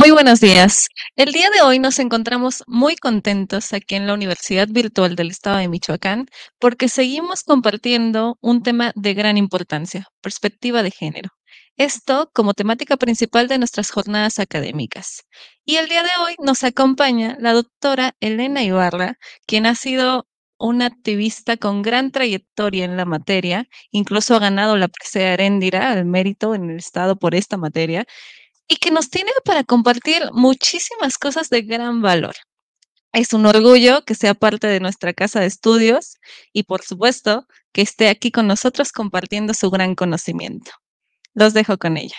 Muy buenos días. El día de hoy nos encontramos muy contentos aquí en la Universidad Virtual del Estado de Michoacán porque seguimos compartiendo un tema de gran importancia, perspectiva de género. Esto como temática principal de nuestras jornadas académicas. Y el día de hoy nos acompaña la doctora Elena Ibarra, quien ha sido una activista con gran trayectoria en la materia, incluso ha ganado la presea Heréndira al mérito en el Estado por esta materia, y que nos tiene para compartir muchísimas cosas de gran valor. Es un orgullo que sea parte de nuestra casa de estudios y por supuesto que esté aquí con nosotros compartiendo su gran conocimiento. Los dejo con ella.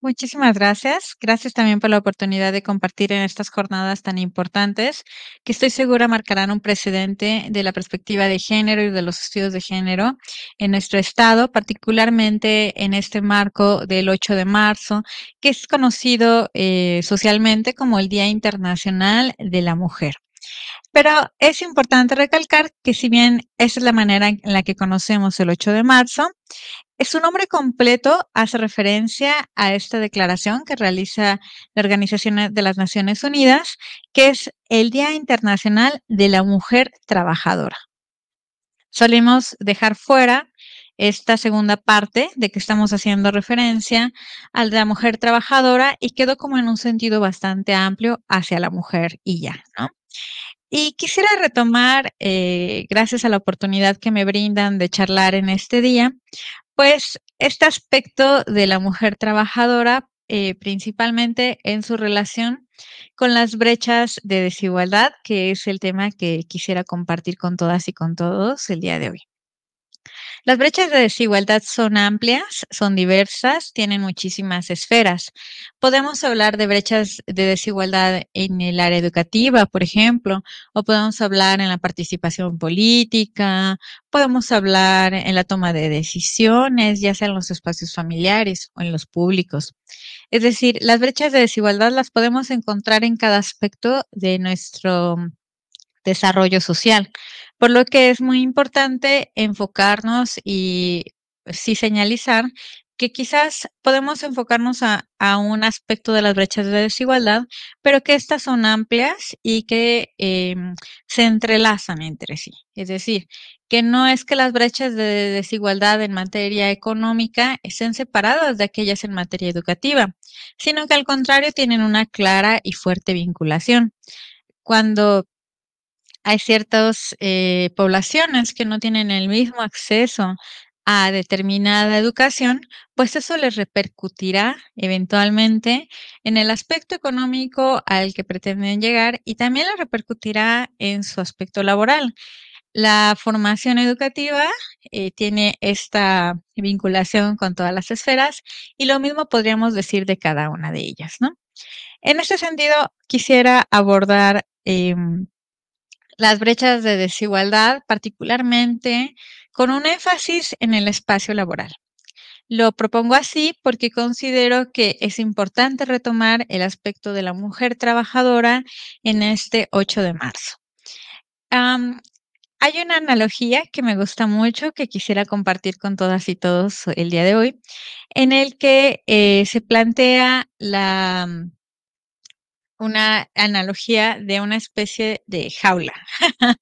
Muchísimas gracias. Gracias también por la oportunidad de compartir en estas jornadas tan importantes que estoy segura marcarán un precedente de la perspectiva de género y de los estudios de género en nuestro estado, particularmente en este marco del 8 de marzo, que es conocido eh, socialmente como el Día Internacional de la Mujer. Pero es importante recalcar que si bien esa es la manera en la que conocemos el 8 de marzo, su nombre completo hace referencia a esta declaración que realiza la Organización de las Naciones Unidas, que es el Día Internacional de la Mujer Trabajadora. Solemos dejar fuera esta segunda parte de que estamos haciendo referencia al de la mujer trabajadora y quedó como en un sentido bastante amplio hacia la mujer y ya, ¿no? Y quisiera retomar, eh, gracias a la oportunidad que me brindan de charlar en este día, pues este aspecto de la mujer trabajadora, eh, principalmente en su relación con las brechas de desigualdad, que es el tema que quisiera compartir con todas y con todos el día de hoy. Las brechas de desigualdad son amplias, son diversas, tienen muchísimas esferas. Podemos hablar de brechas de desigualdad en el área educativa, por ejemplo, o podemos hablar en la participación política, podemos hablar en la toma de decisiones, ya sea en los espacios familiares o en los públicos. Es decir, las brechas de desigualdad las podemos encontrar en cada aspecto de nuestro desarrollo social. Por lo que es muy importante enfocarnos y pues, sí señalizar que quizás podemos enfocarnos a, un aspecto de las brechas de desigualdad, pero que estas son amplias y que em, se entrelazan entre sí. Es decir, que no es que las brechas de desigualdad en materia económica estén separadas de aquellas en materia educativa, sino que al contrario tienen una clara y fuerte vinculación. Cuando hay ciertas eh, poblaciones que no tienen el mismo acceso a determinada educación, pues eso les repercutirá eventualmente en el aspecto económico al que pretenden llegar y también les repercutirá en su aspecto laboral. La formación educativa eh, tiene esta vinculación con todas las esferas y lo mismo podríamos decir de cada una de ellas, ¿no? En este sentido, quisiera abordar em, las brechas de desigualdad, particularmente con un énfasis en el espacio laboral. Lo propongo así porque considero que es importante retomar el aspecto de la mujer trabajadora en este 8 de marzo. hay una analogía que me gusta mucho que quisiera compartir con todas y todos el día de hoy, en el que eh, se plantea la una analogía de una especie de jaula.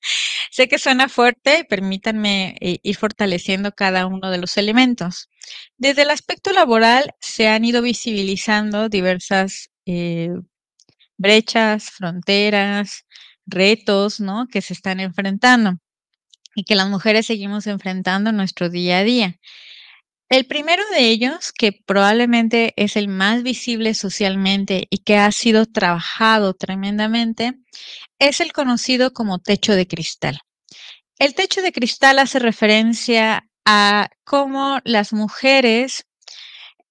sé que suena fuerte, permítanme eh, ir fortaleciendo cada uno de los elementos. Desde el aspecto laboral se han ido visibilizando diversas eh, brechas, fronteras, retos ¿no? que se están enfrentando y que las mujeres seguimos enfrentando en nuestro día a día. El primero de ellos, que probablemente es el más visible socialmente y que ha sido trabajado tremendamente, es el conocido como techo de cristal. El techo de cristal hace referencia a cómo las mujeres,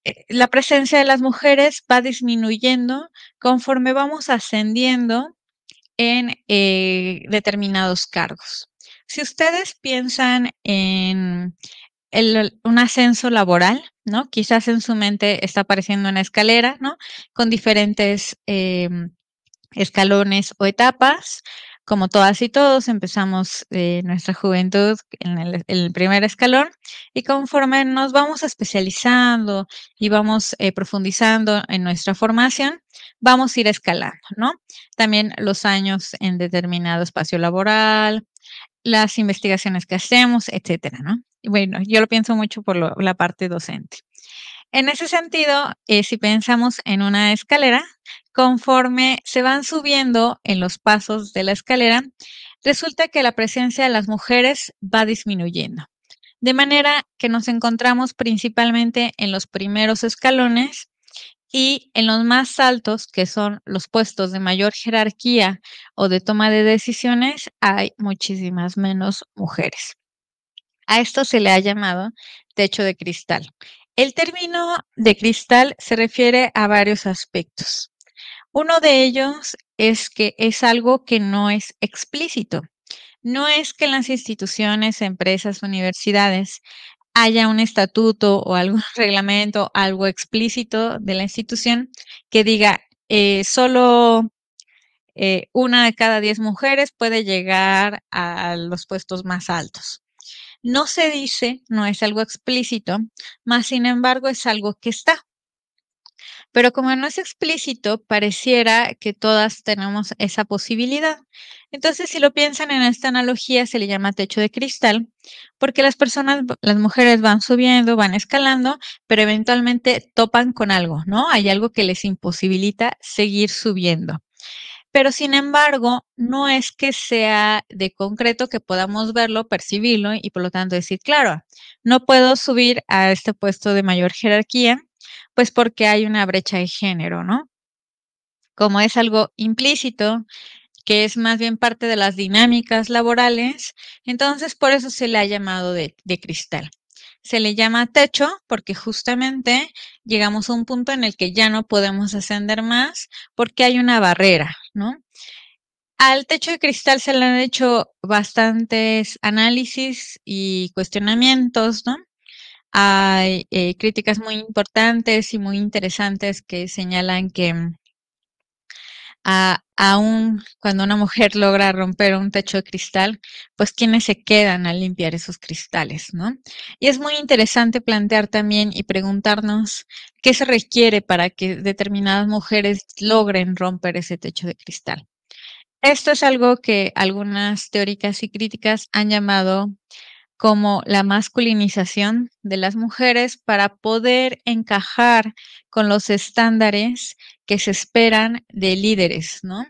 eh, la presencia de las mujeres va disminuyendo conforme vamos ascendiendo en eh, determinados cargos. Si ustedes piensan en un ascenso laboral, ¿no? Quizás en su mente está apareciendo una escalera, ¿no? Con diferentes em, escalones o etapas. Como todas y todos, empezamos eh, nuestra juventud en el, primer escalón y conforme nos vamos especializando y vamos eh, profundizando en nuestra formación, vamos a ir escalando, ¿no? También los años en determinado espacio laboral, las investigaciones que hacemos, etcétera, ¿no? Bueno, yo lo pienso mucho por la parte docente. En ese sentido, eh, si pensamos en una escalera, conforme se van subiendo en los pasos de la escalera, resulta que la presencia de las mujeres va disminuyendo. De manera que nos encontramos principalmente en los primeros escalones y en los más altos, que son los puestos de mayor jerarquía o de toma de decisiones, hay muchísimas menos mujeres. A esto se le ha llamado techo de cristal. El término de cristal se refiere a varios aspectos. Uno de ellos es que es algo que no es explícito. No es que las instituciones, empresas, universidades haya un estatuto o algún reglamento, algo explícito de la institución que diga eh, solo eh, una de cada diez mujeres puede llegar a los puestos más altos. No se dice, no es algo explícito, más sin embargo es algo que está pero como no es explícito, pareciera que todas tenemos esa posibilidad. Entonces, si lo piensan en esta analogía, se le llama techo de cristal, porque las personas, las mujeres van subiendo, van escalando, pero eventualmente topan con algo, ¿no? Hay algo que les imposibilita seguir subiendo pero sin embargo, no es que sea de concreto que podamos verlo, percibirlo y por lo tanto decir, claro, no puedo subir a este puesto de mayor jerarquía pues porque hay una brecha de género, ¿no? Como es algo implícito, que es más bien parte de las dinámicas laborales, entonces por eso se le ha llamado de, cristal se le llama techo porque justamente llegamos a un punto en el que ya no podemos ascender más porque hay una barrera, ¿no? Al techo de cristal se le han hecho bastantes análisis y cuestionamientos, ¿no? Hay eh, críticas muy importantes y muy interesantes que señalan que mm, aún cuando una mujer logra romper un techo de cristal, pues quienes se quedan a limpiar esos cristales, ¿no? Y es muy interesante plantear también y preguntarnos qué se requiere para que determinadas mujeres logren romper ese techo de cristal. Esto es algo que algunas teóricas y críticas han llamado como la masculinización de las mujeres para poder encajar con los estándares que se esperan de líderes, ¿no?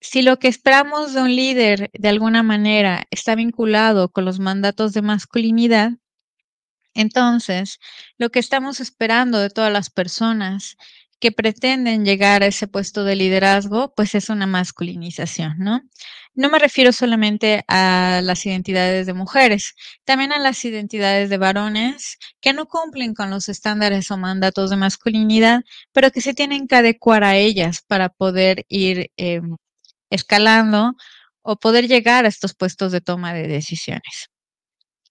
Si lo que esperamos de un líder de alguna manera está vinculado con los mandatos de masculinidad, entonces lo que estamos esperando de todas las personas que pretenden llegar a ese puesto de liderazgo, pues es una masculinización, ¿no? no me refiero solamente a las identidades de mujeres, también a las identidades de varones que no cumplen con los estándares o mandatos de masculinidad, pero que se tienen que adecuar a ellas para poder ir em, escalando o poder llegar a estos puestos de toma de decisiones.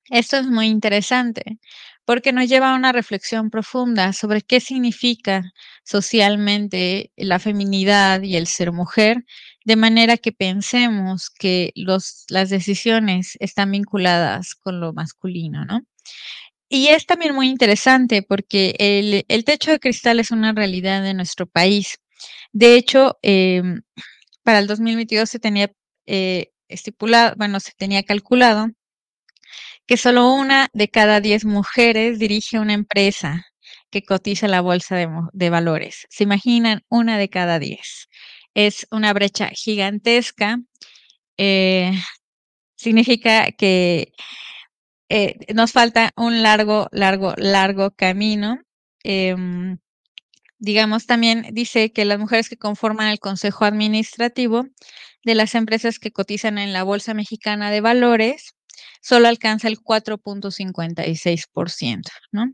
Esto es muy interesante porque nos lleva a una reflexión profunda sobre qué significa socialmente la feminidad y el ser mujer de manera que pensemos que los, las decisiones están vinculadas con lo masculino, ¿no? Y es también muy interesante porque el, techo de cristal es una realidad de nuestro país. De hecho, em, para el 2022 se tenía eh, estipulado, bueno, se tenía calculado que solo una de cada diez mujeres dirige una empresa que cotiza la bolsa de, de valores. Se imaginan, una de cada diez es una brecha gigantesca. Eh, significa que eh, nos falta un largo, largo, largo camino. Em, digamos, también dice que las mujeres que conforman el Consejo Administrativo de las empresas que cotizan en la Bolsa Mexicana de Valores solo alcanza el 4.56%, ¿no?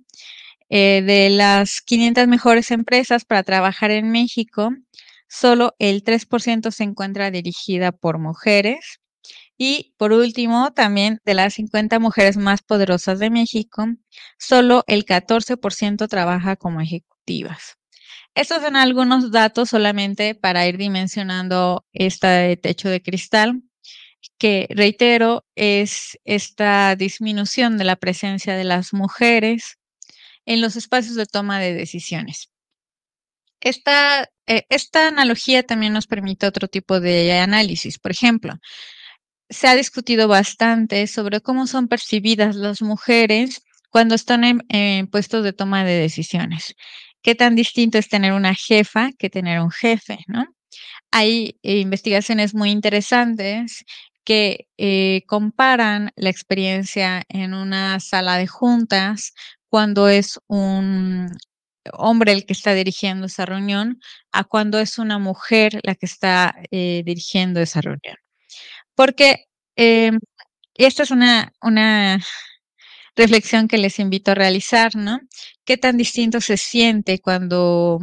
Eh, de las 500 mejores empresas para trabajar en México, solo el 3% se encuentra dirigida por mujeres. Y por último, también de las 50 mujeres más poderosas de México, solo el 14% trabaja como ejecutivas. Estos son algunos datos solamente para ir dimensionando este techo de cristal, que reitero, es esta disminución de la presencia de las mujeres en los espacios de toma de decisiones. Esta eh, esta analogía también nos permite otro tipo de análisis. Por ejemplo, se ha discutido bastante sobre cómo son percibidas las mujeres cuando están en, puestos de toma de decisiones. Qué tan distinto es tener una jefa que tener un jefe, ¿no? Hay eh, investigaciones muy interesantes que eh, comparan la experiencia en una sala de juntas cuando es un hombre el que está dirigiendo esa reunión a cuando es una mujer la que está eh, dirigiendo esa reunión. Porque eh, esta es una, reflexión que les invito a realizar, ¿no? ¿Qué tan distinto se siente cuando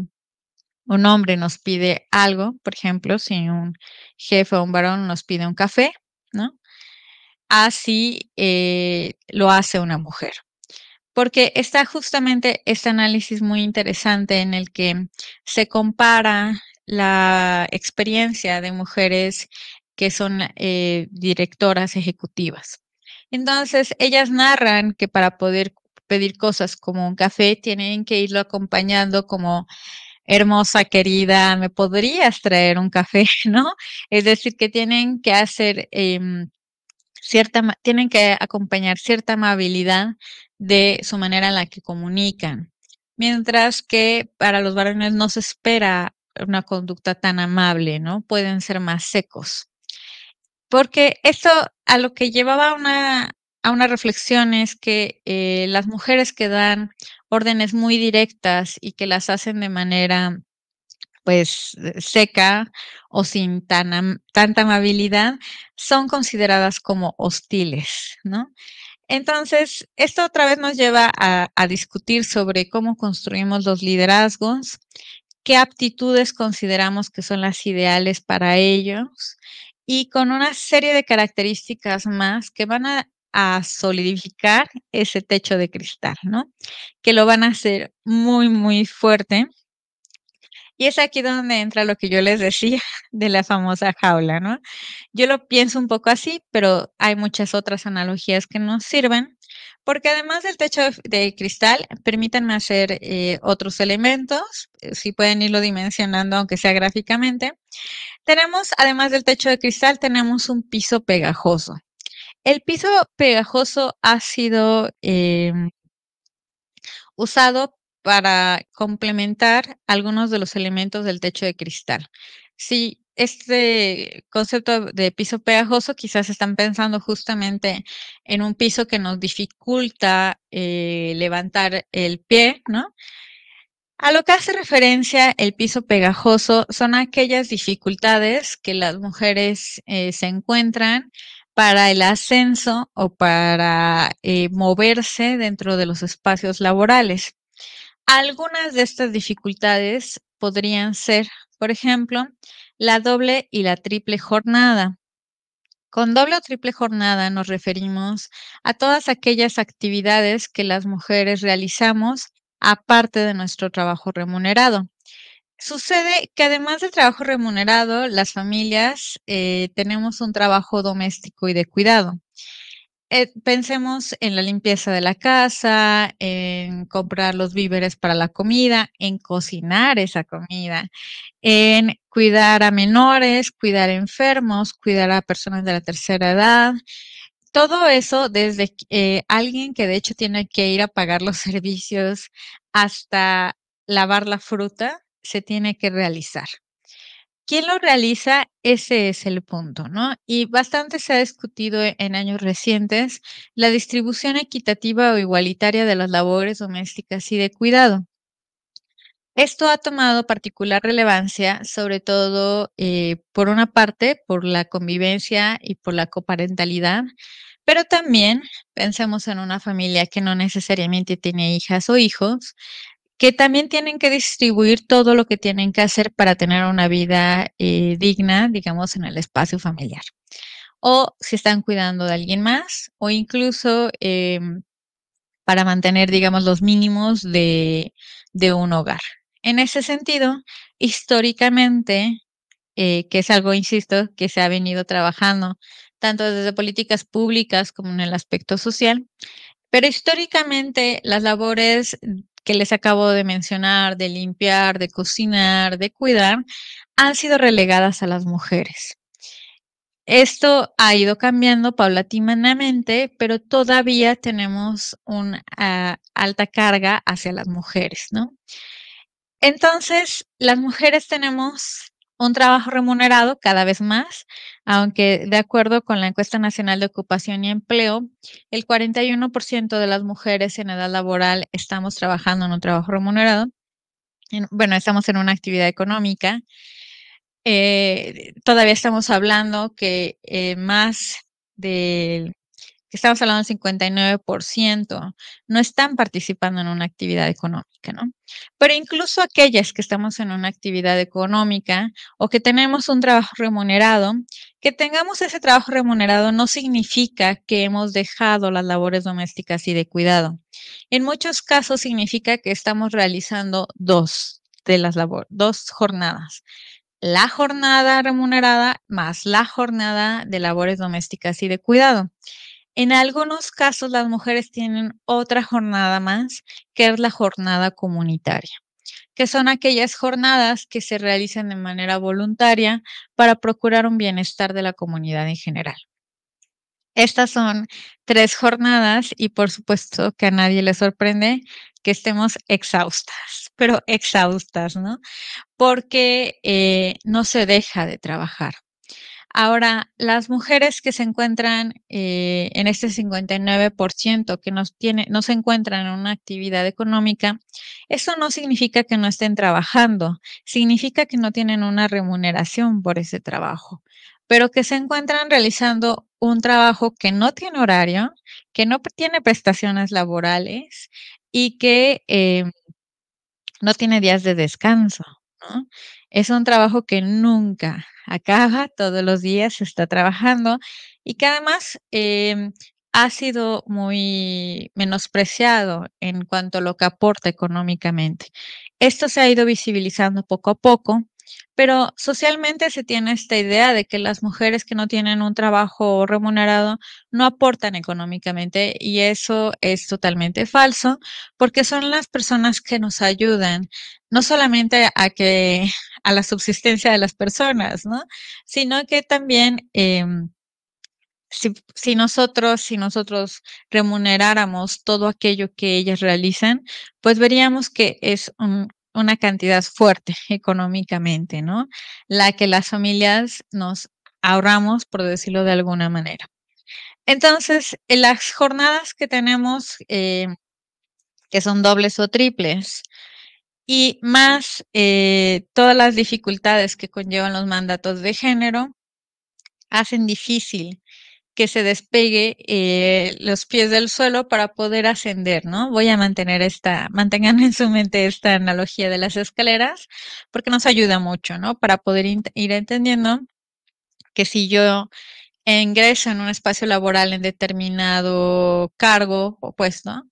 un hombre nos pide algo, por ejemplo, si un jefe o un varón nos pide un café, ¿no? Así eh, lo hace una mujer porque está justamente este análisis muy interesante en el que se compara la experiencia de mujeres que son eh, directoras ejecutivas. Entonces, ellas narran que para poder pedir cosas como un café, tienen que irlo acompañando como hermosa, querida, ¿me podrías traer un café? ¿No? Es decir, que tienen que hacer em, cierta, tienen que acompañar cierta amabilidad de su manera en la que comunican. Mientras que para los varones no se espera una conducta tan amable, ¿no? Pueden ser más secos. Porque esto a lo que llevaba una, a una reflexión es que eh, las mujeres que dan órdenes muy directas y que las hacen de manera pues eh, seca o sin tan tanta amabilidad, son consideradas como hostiles, ¿no? Entonces, esto otra vez nos lleva a, discutir sobre cómo construimos los liderazgos, qué aptitudes consideramos que son las ideales para ellos y con una serie de características más que van a, solidificar ese techo de cristal, ¿no? Que lo van a hacer muy, muy fuerte y es aquí donde entra lo que yo les decía de la famosa jaula, ¿no? Yo lo pienso un poco así, pero hay muchas otras analogías que nos sirven, porque además del techo de cristal, permítanme hacer eh, otros elementos, eh, si pueden irlo dimensionando, aunque sea gráficamente. Tenemos, además del techo de cristal, tenemos un piso pegajoso. El piso pegajoso ha sido em, usado para complementar algunos de los elementos del techo de cristal. Si este concepto de piso pegajoso quizás están pensando justamente en un piso que nos dificulta eh, levantar el pie, ¿no? A lo que hace referencia el piso pegajoso son aquellas dificultades que las mujeres eh, se encuentran para el ascenso o para eh, moverse dentro de los espacios laborales. Algunas de estas dificultades podrían ser, por ejemplo, la doble y la triple jornada. Con doble o triple jornada nos referimos a todas aquellas actividades que las mujeres realizamos aparte de nuestro trabajo remunerado. Sucede que además del trabajo remunerado, las familias eh, tenemos un trabajo doméstico y de cuidado. Eh, pensemos en la limpieza de la casa, en comprar los víveres para la comida, en cocinar esa comida, en cuidar a menores, cuidar a enfermos, cuidar a personas de la tercera edad. Todo eso desde eh, alguien que de hecho tiene que ir a pagar los servicios hasta lavar la fruta, se tiene que realizar. ¿Quién lo realiza? Ese es el punto, ¿no? Y bastante se ha discutido e, en años recientes la distribución equitativa o igualitaria de las labores domésticas y de cuidado. Esto ha tomado particular relevancia, sobre todo eh, por una parte por la convivencia y por la coparentalidad, pero también pensemos en una familia que no necesariamente tiene hijas o hijos, que también tienen que distribuir todo lo que tienen que hacer para tener una vida eh, digna, digamos, en el espacio familiar. O si están cuidando de alguien más, o incluso eh, para mantener, digamos, los mínimos de, un hogar. En ese sentido, históricamente, eh, que es algo, insisto, que se ha venido trabajando tanto desde políticas públicas como en el aspecto social, pero históricamente las labores que les acabo de mencionar, de limpiar, de cocinar, de cuidar, han sido relegadas a las mujeres. Esto ha ido cambiando paulatinamente, pero todavía tenemos una ah, alta carga hacia las mujeres, ¿no? Entonces, las mujeres tenemos un trabajo remunerado cada vez más, aunque de acuerdo con la encuesta nacional de ocupación y empleo, el 41% de las mujeres en edad laboral estamos trabajando en un trabajo remunerado. bueno, estamos en una actividad económica. Eh, todavía estamos hablando que eh, más del estamos hablando del 59%, no están participando en una actividad económica, ¿no? Pero incluso aquellas que estamos en una actividad económica o que tenemos un trabajo remunerado, que tengamos ese trabajo remunerado no significa que hemos dejado las labores domésticas y de cuidado. En muchos casos significa que estamos realizando dos de las labores, dos jornadas la jornada remunerada más la jornada de labores domésticas y de cuidado. En algunos casos las mujeres tienen otra jornada más, que es la jornada comunitaria, que son aquellas jornadas que se realizan de manera voluntaria para procurar un bienestar de la comunidad en general. Estas son tres jornadas y por supuesto que a nadie le sorprende que estemos exhaustas, pero exhaustas, ¿no? Porque eh, no se deja de trabajar. Ahora, las mujeres que se encuentran eh, en este 59% que no se encuentran en una actividad económica, eso no significa que no estén trabajando, significa que no tienen una remuneración por ese trabajo, pero que se encuentran realizando un trabajo que no tiene horario, que no tiene prestaciones laborales y que eh, no tiene días de descanso. ¿no? Es un trabajo que nunca acaba, todos los días se está trabajando y que además em, ha sido muy menospreciado en cuanto a lo que aporta económicamente. Esto se ha ido visibilizando poco a poco, pero socialmente se tiene esta idea de que las mujeres que no tienen un trabajo remunerado no aportan económicamente y eso es totalmente falso porque son las personas que nos ayudan no solamente a que a la subsistencia de las personas, ¿no? Sino que también em, si, nosotros, si nosotros remuneráramos todo aquello que ellas realizan, pues veríamos que es una cantidad fuerte económicamente, ¿no? La que las familias nos ahorramos, por decirlo de alguna manera. Entonces, en las jornadas que tenemos, eh, que son dobles o triples, y más eh, todas las dificultades que conllevan los mandatos de género hacen difícil que se despegue eh, los pies del suelo para poder ascender, ¿no? Voy a mantener esta, mantengan en su mente esta analogía de las escaleras, porque nos ayuda mucho, ¿no? Para poder ir entendiendo que si yo ingreso en un espacio laboral en determinado cargo o puesto,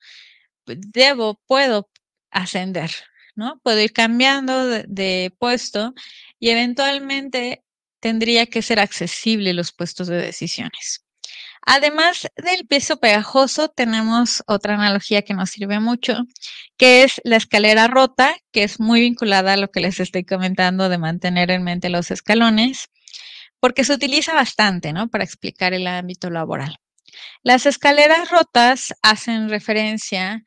pues, debo, puedo ascender, Puedo ir cambiando de, puesto y eventualmente tendría que ser accesible los puestos de decisiones. Además del piso pegajoso, tenemos otra analogía que nos sirve mucho, que es la escalera rota, que es muy vinculada a lo que les estoy comentando de mantener en mente los escalones, porque se utiliza bastante, ¿no? Para explicar el ámbito laboral. Las escaleras rotas hacen referencia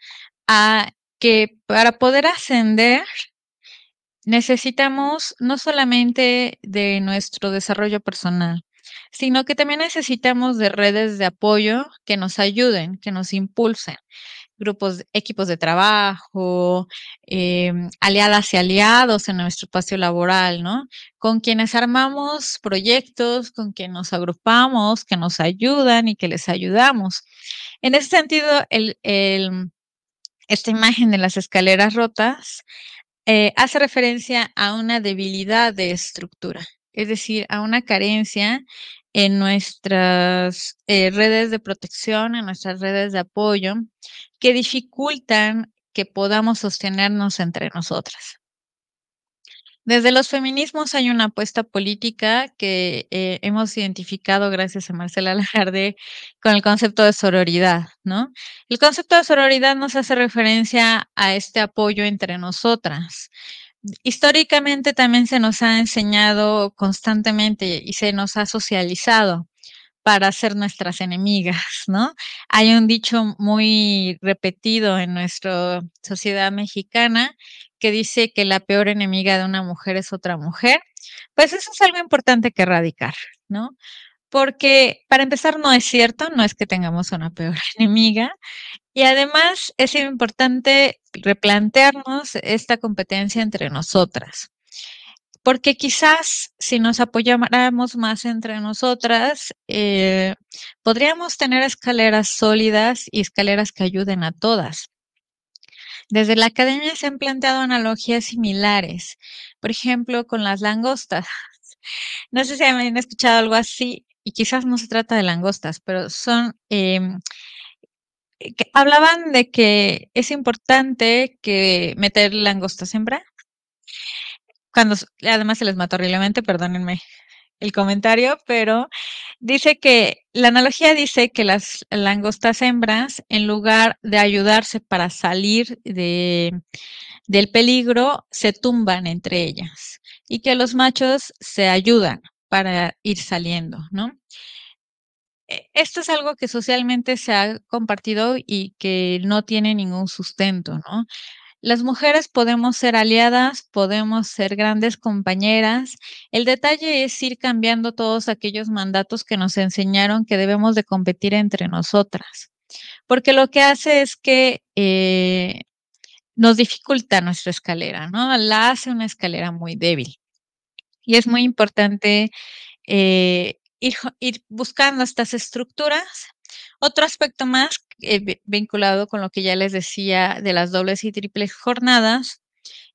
a que para poder ascender necesitamos no solamente de nuestro desarrollo personal, sino que también necesitamos de redes de apoyo que nos ayuden, que nos impulsen grupos, equipos de trabajo, eh, aliadas y aliados en nuestro espacio laboral, ¿no? Con quienes armamos proyectos, con quienes nos agrupamos, que nos ayudan y que les ayudamos. En ese sentido, el esta imagen de las escaleras rotas eh, hace referencia a una debilidad de estructura, es decir, a una carencia en nuestras eh, redes de protección, en nuestras redes de apoyo, que dificultan que podamos sostenernos entre nosotras. Desde los feminismos hay una apuesta política que eh, hemos identificado gracias a Marcela Lagarde con el concepto de sororidad, ¿no? El concepto de sororidad nos hace referencia a este apoyo entre nosotras. Históricamente también se nos ha enseñado constantemente y se nos ha socializado para ser nuestras enemigas, ¿no? Hay un dicho muy repetido en nuestra sociedad mexicana que dice que la peor enemiga de una mujer es otra mujer. Pues eso es algo importante que erradicar, ¿no? Porque para empezar no es cierto, no es que tengamos una peor enemiga. Y además es importante replantearnos esta competencia entre nosotras porque quizás si nos apoyáramos más entre nosotras, eh, podríamos tener escaleras sólidas y escaleras que ayuden a todas. Desde la academia se han planteado analogías similares, por ejemplo, con las langostas. No sé si han escuchado algo así, y quizás no se trata de langostas, pero son... Em, eh, hablaban de que es importante que meter langostas en bra además se les mató horriblemente, perdónenme el comentario, pero dice que la analogía dice que las langostas hembras, en lugar de ayudarse para salir de, del peligro, se tumban entre ellas y que los machos se ayudan para ir saliendo, ¿no? E, esto es algo que socialmente se ha compartido y que no tiene ningún sustento, ¿no? Las mujeres podemos ser aliadas, podemos ser grandes compañeras. El detalle es ir cambiando todos aquellos mandatos que nos enseñaron que debemos de competir entre nosotras, porque lo que hace es que eh, nos dificulta nuestra escalera, ¿no? La hace una escalera muy débil. Y es muy importante eh, ir buscando estas estructuras otro aspecto más eh, vinculado con lo que ya les decía de las dobles y triples jornadas,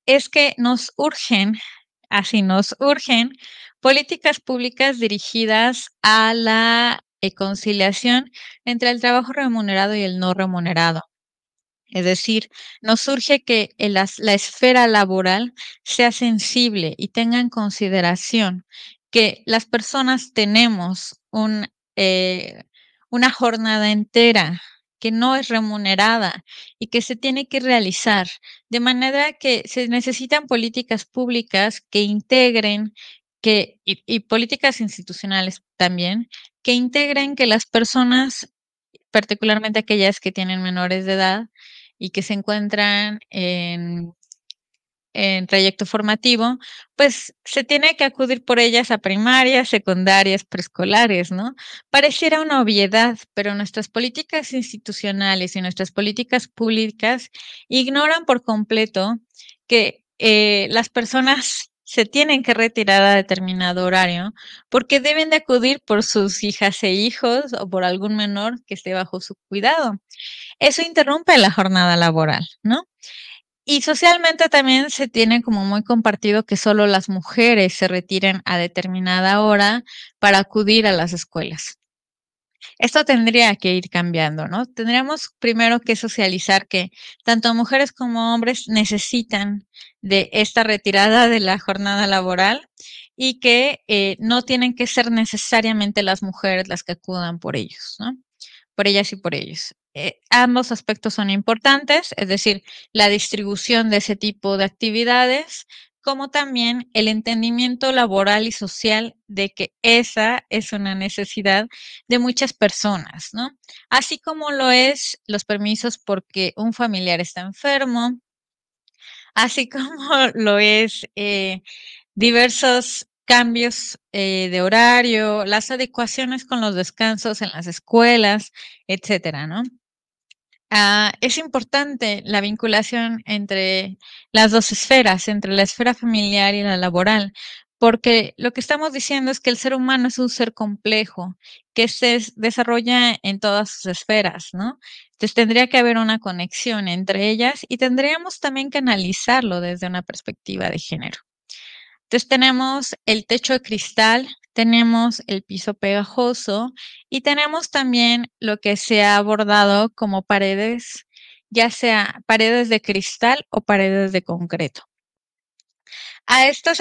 es que nos urgen, así nos urgen, políticas públicas dirigidas a la conciliación entre el trabajo remunerado y el no remunerado. Es decir, nos urge que la, esfera laboral sea sensible y tenga en consideración que las personas tenemos eh, una jornada entera que no es remunerada y que se tiene que realizar, de manera que se necesitan políticas públicas que integren que, y, y políticas institucionales también, que integren que las personas, particularmente aquellas que tienen menores de edad y que se encuentran en en trayecto formativo, pues se tiene que acudir por ellas a primarias, secundarias, preescolares, ¿no? Pareciera una obviedad, pero nuestras políticas institucionales y nuestras políticas públicas ignoran por completo que eh, las personas se tienen que retirar a determinado horario porque deben de acudir por sus hijas e hijos o por algún menor que esté bajo su cuidado. Eso interrumpe la jornada laboral, ¿no? Y socialmente también se tiene como muy compartido que solo las mujeres se retiren a determinada hora para acudir a las escuelas. Esto tendría que ir cambiando, ¿no? Tendríamos primero que socializar que tanto mujeres como hombres necesitan de esta retirada de la jornada laboral y que eh, no tienen que ser necesariamente las mujeres las que acudan por ellos, ¿no? por ellas y por ellos. Eh, ambos aspectos son importantes, es decir, la distribución de ese tipo de actividades, como también el entendimiento laboral y social de que esa es una necesidad de muchas personas, ¿no? Así como lo es los permisos porque un familiar está enfermo, así como lo es eh, diversos cambios eh, de horario, las adecuaciones con los descansos en las escuelas, etcétera, ¿no? Ah, es importante la vinculación entre las dos esferas, entre la esfera familiar y la laboral, porque lo que estamos diciendo es que el ser humano es un ser complejo que se desarrolla en todas sus esferas, ¿no? Entonces tendría que haber una conexión entre ellas y tendríamos también que analizarlo desde una perspectiva de género. Entonces tenemos el techo de cristal, tenemos el piso pegajoso y tenemos también lo que se ha abordado como paredes, ya sea paredes de cristal o paredes de concreto. A esto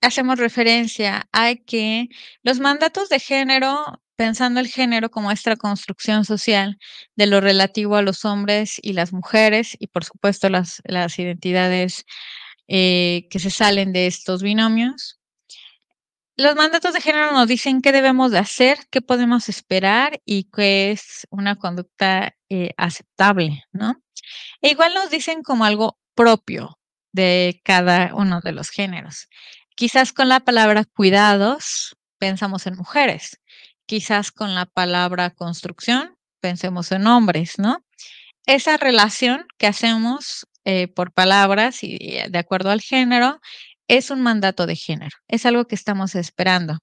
hacemos referencia a que los mandatos de género, pensando el género como nuestra construcción social de lo relativo a los hombres y las mujeres y por supuesto las, las identidades eh, que se salen de estos binomios. Los mandatos de género nos dicen qué debemos de hacer, qué podemos esperar y qué es una conducta eh, aceptable, ¿no? E igual nos dicen como algo propio de cada uno de los géneros. Quizás con la palabra cuidados pensamos en mujeres, quizás con la palabra construcción pensemos en hombres, ¿no? Esa relación que hacemos eh, por palabras y eh, de acuerdo al género, es un mandato de género, es algo que estamos esperando.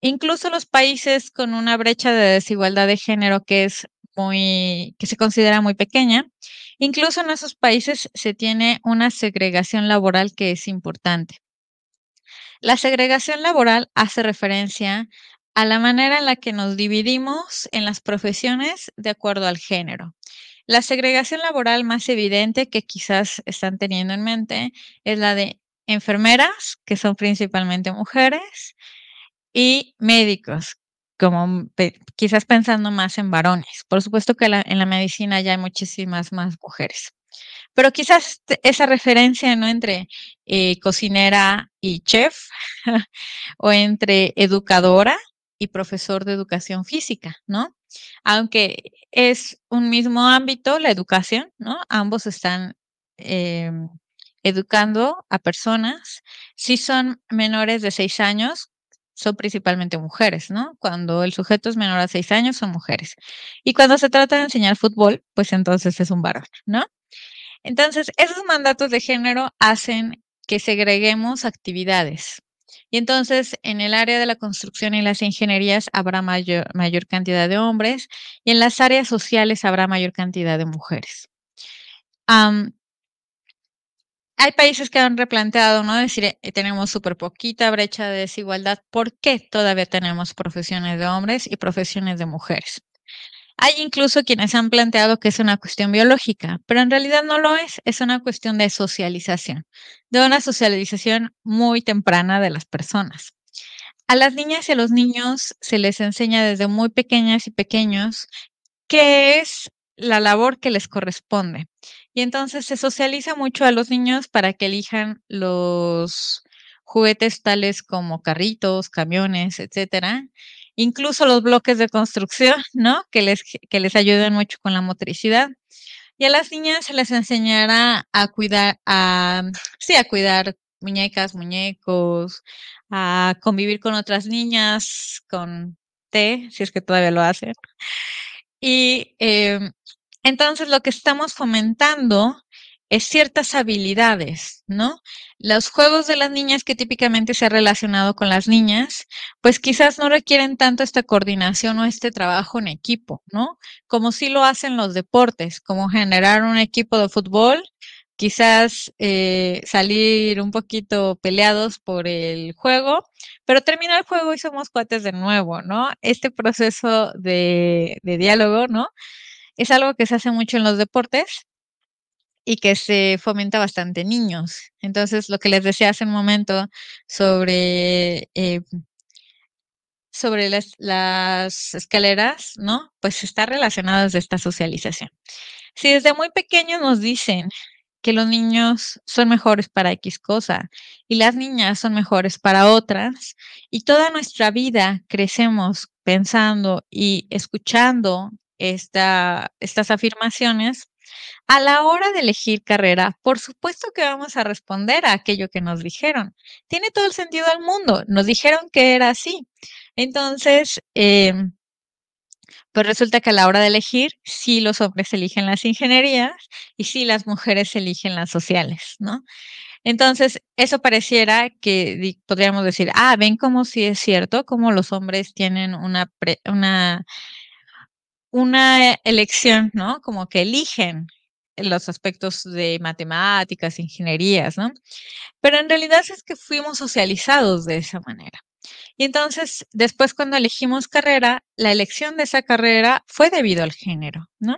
Incluso los países con una brecha de desigualdad de género que es muy, que se considera muy pequeña, incluso en esos países se tiene una segregación laboral que es importante. La segregación laboral hace referencia a la manera en la que nos dividimos en las profesiones de acuerdo al género. La segregación laboral más evidente que quizás están teniendo en mente es la de enfermeras, que son principalmente mujeres, y médicos, como quizás pensando más en varones. Por supuesto que en la medicina ya hay muchísimas más mujeres. Pero quizás esa referencia ¿no? entre eh, cocinera y chef o entre educadora y profesor de educación física, ¿no? Aunque es un mismo ámbito, la educación, ¿no? Ambos están em, educando a personas. Si son menores de seis años, son principalmente mujeres, ¿no? Cuando el sujeto es menor a seis años, son mujeres. Y cuando se trata de enseñar fútbol, pues entonces es un varón, ¿no? Entonces, esos mandatos de género hacen que segreguemos actividades, y entonces, en el área de la construcción y las ingenierías habrá mayor, cantidad de hombres y en las áreas sociales habrá mayor cantidad de mujeres. hay países que han replanteado, ¿no? Es decir, eh, tenemos súper poquita brecha de desigualdad. ¿Por qué todavía tenemos profesiones de hombres y profesiones de mujeres? Hay incluso quienes han planteado que es una cuestión biológica, pero en realidad no lo es, es una cuestión de socialización, de una socialización muy temprana de las personas. A las niñas y a los niños se les enseña desde muy pequeñas y pequeños qué es la labor que les corresponde. Y entonces se socializa mucho a los niños para que elijan los juguetes tales como carritos, camiones, etcétera, incluso los bloques de construcción, ¿no? Que les, que les ayudan mucho con la motricidad. Y a las niñas se les enseñará a cuidar, a, sí, a cuidar muñecas, muñecos, a convivir con otras niñas, con té, si es que todavía lo hacen. Y em, entonces lo que estamos fomentando es ciertas habilidades, ¿no? Los juegos de las niñas que típicamente se ha relacionado con las niñas, pues quizás no requieren tanto esta coordinación o este trabajo en equipo, ¿no? Como sí lo hacen los deportes, como generar un equipo de fútbol, quizás eh, salir un poquito peleados por el juego, pero termina el juego y somos cuates de nuevo, ¿no? Este proceso de diálogo, ¿no? Es algo que se hace mucho en los deportes y que se fomenta bastante niños. Entonces, lo que les decía hace un momento sobre, eh, sobre las, escaleras, ¿no? Pues está relacionado desde esta socialización. Si desde muy pequeños nos dicen que los niños son mejores para X cosa y las niñas son mejores para otras, y toda nuestra vida crecemos pensando y escuchando esta, estas afirmaciones, a la hora de elegir carrera, por supuesto que vamos a responder a aquello que nos dijeron. Tiene todo el sentido al mundo. Nos dijeron que era así. Entonces, em, pues resulta que a la hora de elegir, sí los hombres eligen las ingenierías y sí las mujeres eligen las sociales, ¿no? Entonces, eso pareciera que podríamos decir, ah, ven cómo sí es cierto, como los hombres tienen una, una una elección, ¿no? Como que eligen los aspectos de matemáticas, ingenierías, ¿no? Pero en realidad es que fuimos socializados de esa manera. Y entonces, después cuando elegimos carrera, la elección de esa carrera fue debido al género, ¿no?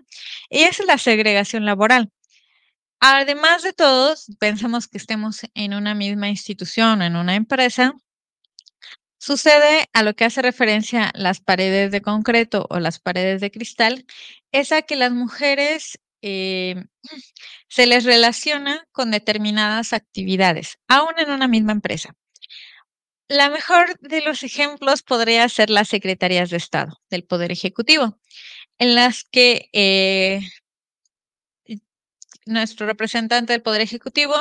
Y esa es la segregación laboral. Además de todos, pensamos que estemos en una misma institución, en una empresa, Sucede a lo que hace referencia las paredes de concreto o las paredes de cristal, es a que las mujeres eh, se les relaciona con determinadas actividades, aún en una misma empresa. La mejor de los ejemplos podría ser las secretarías de Estado del Poder Ejecutivo, en las que eh, nuestro representante del Poder Ejecutivo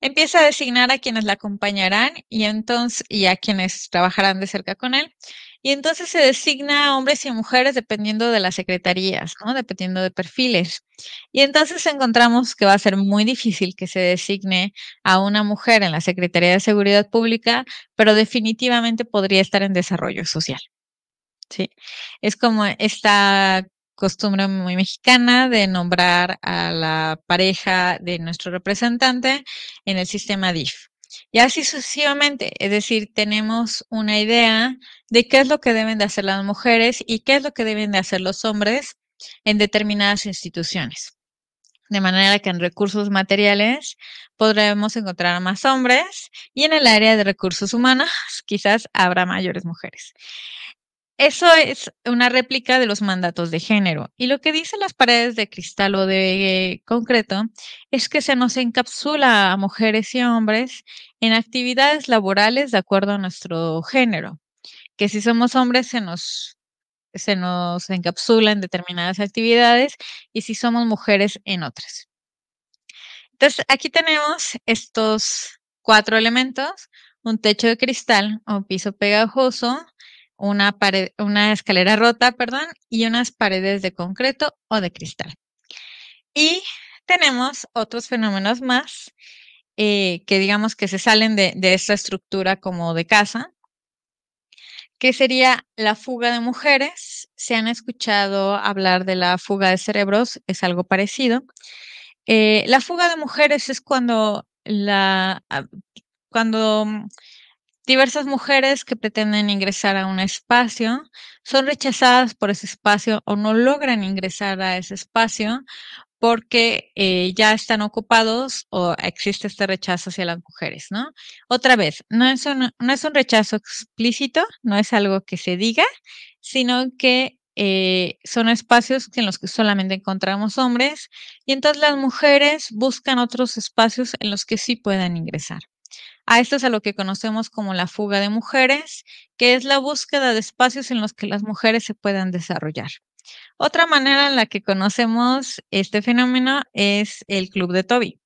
Empieza a designar a quienes la acompañarán y entonces y a quienes trabajarán de cerca con él. Y entonces se designa a hombres y mujeres dependiendo de las secretarías, ¿no? Dependiendo de perfiles. Y entonces encontramos que va a ser muy difícil que se designe a una mujer en la Secretaría de Seguridad Pública, pero definitivamente podría estar en desarrollo social. Sí, es como esta costumbre muy mexicana de nombrar a la pareja de nuestro representante en el sistema DIF. Y así sucesivamente, es decir, tenemos una idea de qué es lo que deben de hacer las mujeres y qué es lo que deben de hacer los hombres en determinadas instituciones. De manera que en recursos materiales podremos encontrar más hombres y en el área de recursos humanos quizás habrá mayores mujeres. Eso es una réplica de los mandatos de género. Y lo que dicen las paredes de cristal o de concreto es que se nos encapsula a mujeres y hombres en actividades laborales de acuerdo a nuestro género. Que si somos hombres se nos, se nos encapsula en determinadas actividades y si somos mujeres en otras. Entonces, aquí tenemos estos cuatro elementos, un techo de cristal, o piso pegajoso, una, una escalera rota, perdón, y unas paredes de concreto o de cristal. Y tenemos otros fenómenos más eh, que digamos que se salen de, esta estructura como de casa, que sería la fuga de mujeres. Se han escuchado hablar de la fuga de cerebros, es algo parecido. Eh, la fuga de mujeres es cuando la ah, cuando Diversas mujeres que pretenden ingresar a un espacio son rechazadas por ese espacio o no logran ingresar a ese espacio porque eh, ya están ocupados o existe este rechazo hacia las mujeres, ¿no? Otra vez, no es, un, rechazo explícito, no es algo que se diga, sino que eh, son espacios en los que solamente encontramos hombres y entonces las mujeres buscan otros espacios en los que sí puedan ingresar. A esto es a lo que conocemos como la fuga de mujeres, que es la búsqueda de espacios en los que las mujeres se puedan desarrollar. Otra manera en la que conocemos este fenómeno es el Club de Toby.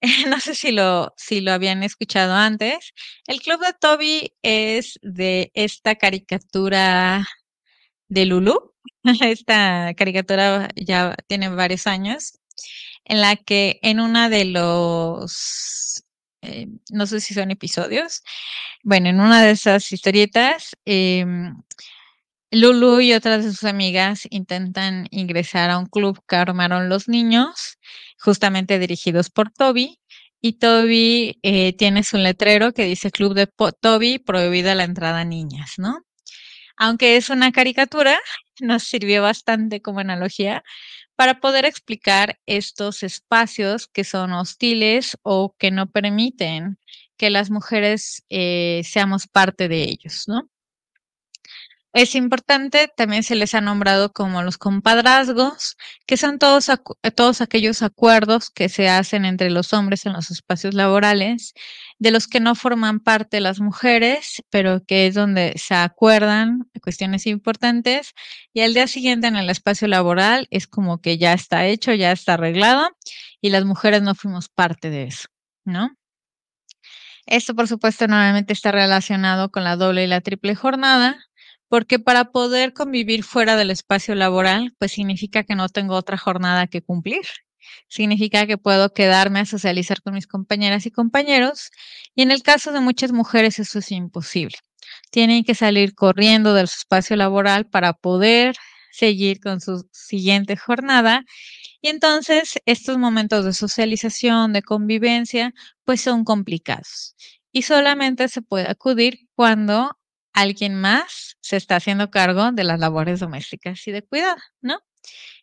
No sé si lo, si lo habían escuchado antes. El Club de Toby es de esta caricatura de Lulu. Esta caricatura ya tiene varios años, en la que en una de los eh, no sé si son episodios. Bueno, en una de esas historietas, em, Lulu y otras de sus amigas intentan ingresar a un club que armaron los niños, justamente dirigidos por Toby. Y Toby eh, tiene su letrero que dice Club de Toby, prohibida la entrada a niñas, ¿no? Aunque es una caricatura, nos sirvió bastante como analogía para poder explicar estos espacios que son hostiles o que no permiten que las mujeres eh, seamos parte de ellos, ¿no? es importante, también se les ha nombrado como los compadrazgos, que son todos, eh, todos aquellos acuerdos que se hacen entre los hombres en los espacios laborales, de los que no forman parte las mujeres, pero que es donde se acuerdan cuestiones importantes y al día siguiente en el espacio laboral es como que ya está hecho, ya está arreglado y las mujeres no fuimos parte de eso, ¿no? Esto, por supuesto, nuevamente está relacionado con la doble y la triple jornada, porque para poder convivir fuera del espacio laboral, pues significa que no tengo otra jornada que cumplir. Significa que puedo quedarme a socializar con mis compañeras y compañeros y en el caso de muchas mujeres eso es imposible. Tienen que salir corriendo del espacio laboral para poder seguir con su siguiente jornada y entonces estos momentos de socialización, de convivencia, pues son complicados y solamente se puede acudir cuando alguien más se está haciendo cargo de las labores domésticas y de cuidado, ¿no?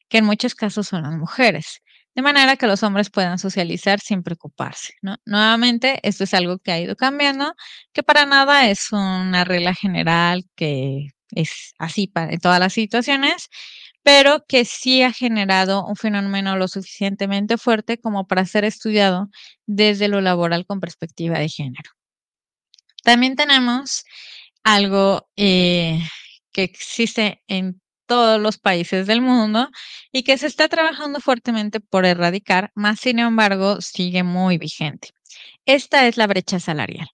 Que en muchos casos son las mujeres. De manera que los hombres puedan socializar sin preocuparse, ¿no? Nuevamente, esto es algo que ha ido cambiando, que para nada es una regla general que es así para, en todas las situaciones, pero que sí ha generado un fenómeno lo suficientemente fuerte como para ser estudiado desde lo laboral con perspectiva de género. También tenemos algo eh, que existe en todos los países del mundo y que se está trabajando fuertemente por erradicar, más sin embargo sigue muy vigente. Esta es la brecha salarial.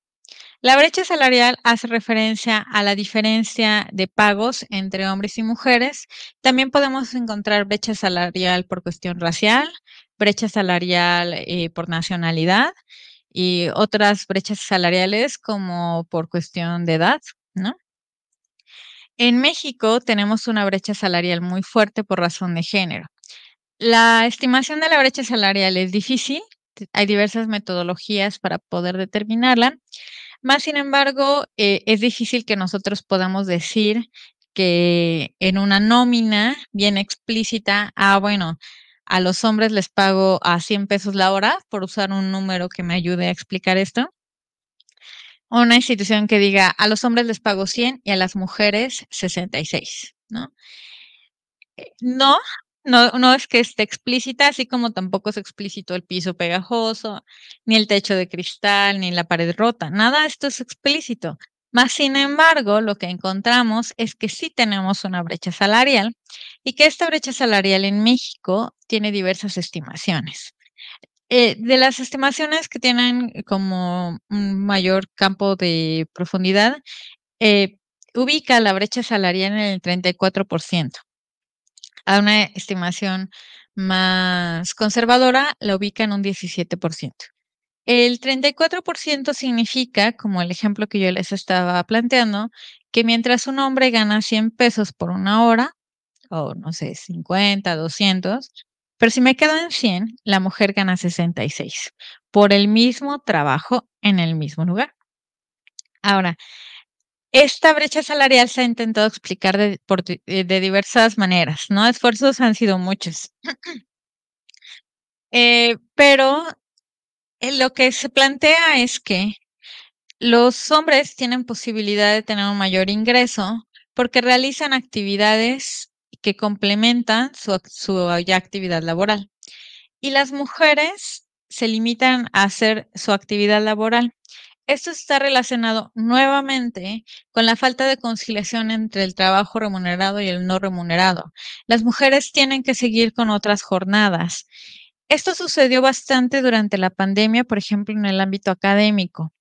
La brecha salarial hace referencia a la diferencia de pagos entre hombres y mujeres. También podemos encontrar brecha salarial por cuestión racial, brecha salarial eh, por nacionalidad y otras brechas salariales como por cuestión de edad, en México tenemos una brecha salarial muy fuerte por razón de género. La estimación de la brecha salarial es difícil, hay diversas metodologías para poder determinarla, más sin embargo, eh, es difícil que nosotros podamos decir que en una nómina bien explícita, ah, bueno, a los hombres les pago a 100 pesos la hora, por usar un número que me ayude a explicar esto, una institución que diga a los hombres les pago 100 y a las mujeres 66, ¿no? Eh, no, no, no es que esté explícita, así como tampoco es explícito el piso pegajoso, ni el techo de cristal, ni la pared rota, nada esto es explícito. Más sin embargo, lo que encontramos es que sí tenemos una brecha salarial y que esta brecha salarial en México tiene diversas estimaciones. Eh, de las estimaciones que tienen como un mayor campo de profundidad, eh, ubica la brecha salarial en el 34%. A una estimación más conservadora la ubica en un 17%. El 34% significa, como el ejemplo que yo les estaba planteando, que mientras un hombre gana 100 pesos por una hora, o no sé, 50, 200, pero si me quedo en 100, la mujer gana 66 por el mismo trabajo en el mismo lugar. Ahora, esta brecha salarial se ha intentado explicar de, eh, diversas maneras, ¿no? Esfuerzos han sido muchos. Eh, pero eh, lo que se plantea es que los hombres tienen posibilidad de tener un mayor ingreso porque realizan actividades que complementan su, su actividad laboral. Y las mujeres se limitan a hacer su actividad laboral. Esto está relacionado nuevamente con la falta de conciliación entre el trabajo remunerado y el no remunerado. Las mujeres tienen que seguir con otras jornadas. Esto sucedió bastante durante la pandemia, por ejemplo, en el ámbito académico,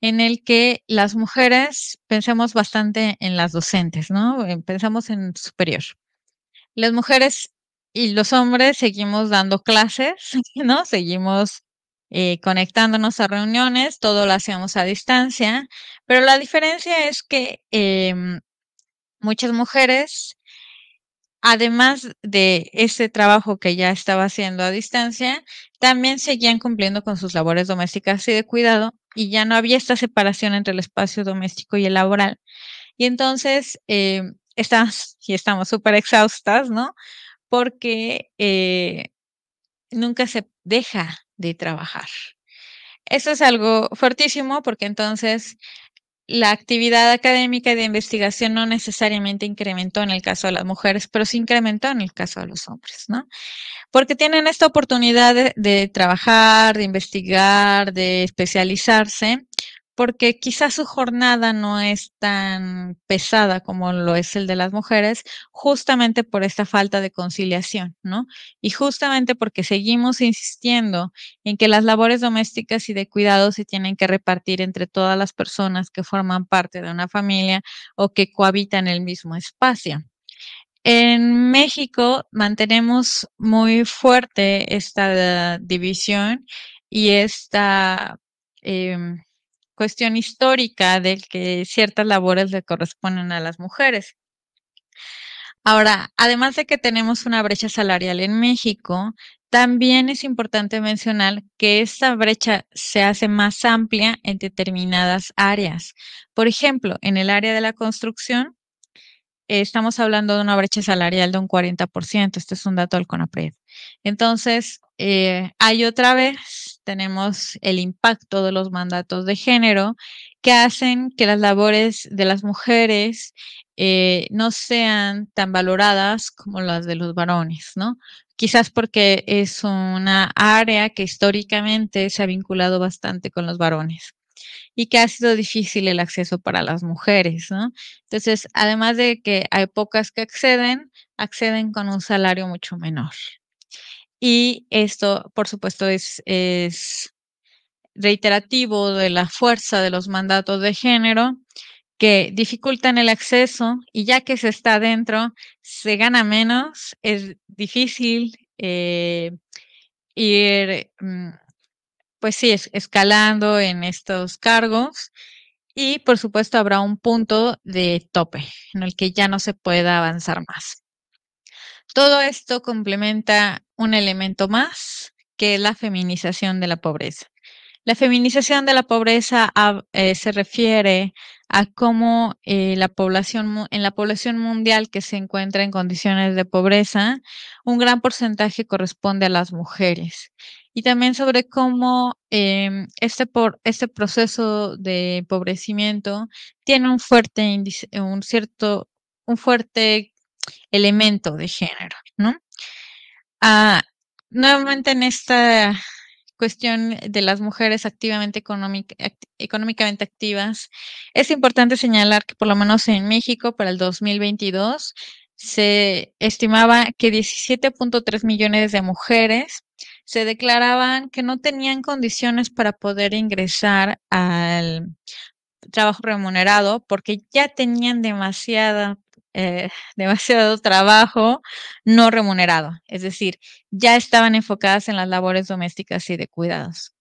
en el que las mujeres pensamos bastante en las docentes, ¿no? Pensamos en superior las mujeres y los hombres seguimos dando clases, ¿no? Seguimos eh, conectándonos a reuniones, todo lo hacíamos a distancia, pero la diferencia es que em, muchas mujeres, además de ese trabajo que ya estaba haciendo a distancia, también seguían cumpliendo con sus labores domésticas y de cuidado y ya no había esta separación entre el espacio doméstico y el laboral. Y entonces, em, estás y estamos súper exhaustas, ¿no? Porque eh, nunca se deja de trabajar. Eso es algo fuertísimo porque entonces la actividad académica y de investigación no necesariamente incrementó en el caso de las mujeres, pero sí incrementó en el caso de los hombres, ¿no? Porque tienen esta oportunidad de trabajar, de investigar, de especializarse, porque quizás su jornada no es tan pesada como lo es el de las mujeres, justamente por esta falta de conciliación, ¿no? Y justamente porque seguimos insistiendo en que las labores domésticas y de cuidado se tienen que repartir entre todas las personas que forman parte de una familia o que cohabitan el mismo espacio. En México mantenemos muy fuerte esta división y esta em, cuestión histórica del que ciertas labores le corresponden a las mujeres. Ahora, además de que tenemos una brecha salarial en México, también es importante mencionar que esta brecha se hace más amplia en determinadas áreas. Por ejemplo, en el área de la construcción, eh, estamos hablando de una brecha salarial de un 40%. Este es un dato del CONAPRED. Entonces, eh, hay otra vez, tenemos el impacto de los mandatos de género que hacen que las labores de las mujeres eh, no sean tan valoradas como las de los varones, ¿no? Quizás porque es una área que históricamente se ha vinculado bastante con los varones y que ha sido difícil el acceso para las mujeres, ¿no? Entonces, además de que hay pocas que acceden, acceden con un salario mucho menor. Y esto, por supuesto, es, reiterativo de la fuerza de los mandatos de género que dificultan el acceso y ya que se está dentro, se gana menos, es difícil eh, ir mm, pues sí, escalando en estos cargos. Y por supuesto habrá un punto de tope en el que ya no se pueda avanzar más. Todo esto complementa un elemento más que es la feminización de la pobreza. La feminización de la pobreza eh, se refiere a cómo eh, la población en la población mundial que se encuentra en condiciones de pobreza, un gran porcentaje corresponde a las mujeres y también sobre cómo em, este, por, este proceso de empobrecimiento tiene un fuerte un cierto, un fuerte elemento de género, ¿no? Ah, nuevamente en esta cuestión de las mujeres activamente económicamente activas, es importante señalar que por lo menos en México para el 2022 se estimaba que 17.3 millones de mujeres se declaraban que no tenían condiciones para poder ingresar al trabajo remunerado porque ya tenían demasiada eh, demasiado trabajo no remunerado, es decir, ya estaban enfocadas en las labores domésticas y de cuidados.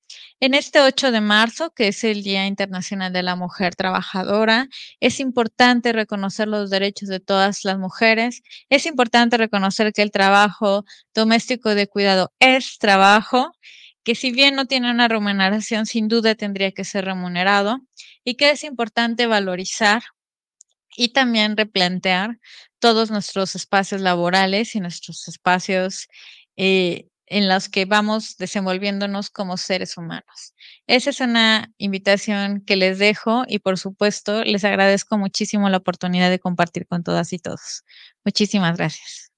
En este 8 de marzo, que es el Día Internacional de la Mujer Trabajadora, es importante reconocer los derechos de todas las mujeres. Es importante reconocer que el trabajo doméstico de cuidado es trabajo, que si bien no tiene una remuneración, sin duda tendría que ser remunerado y que es importante valorizar y también replantear todos nuestros espacios laborales y nuestros espacios eh, en las que vamos desenvolviéndonos como seres humanos. Esa es una invitación que les dejo y por supuesto les agradezco muchísimo la oportunidad de compartir con todas y todos. Muchísimas gracias.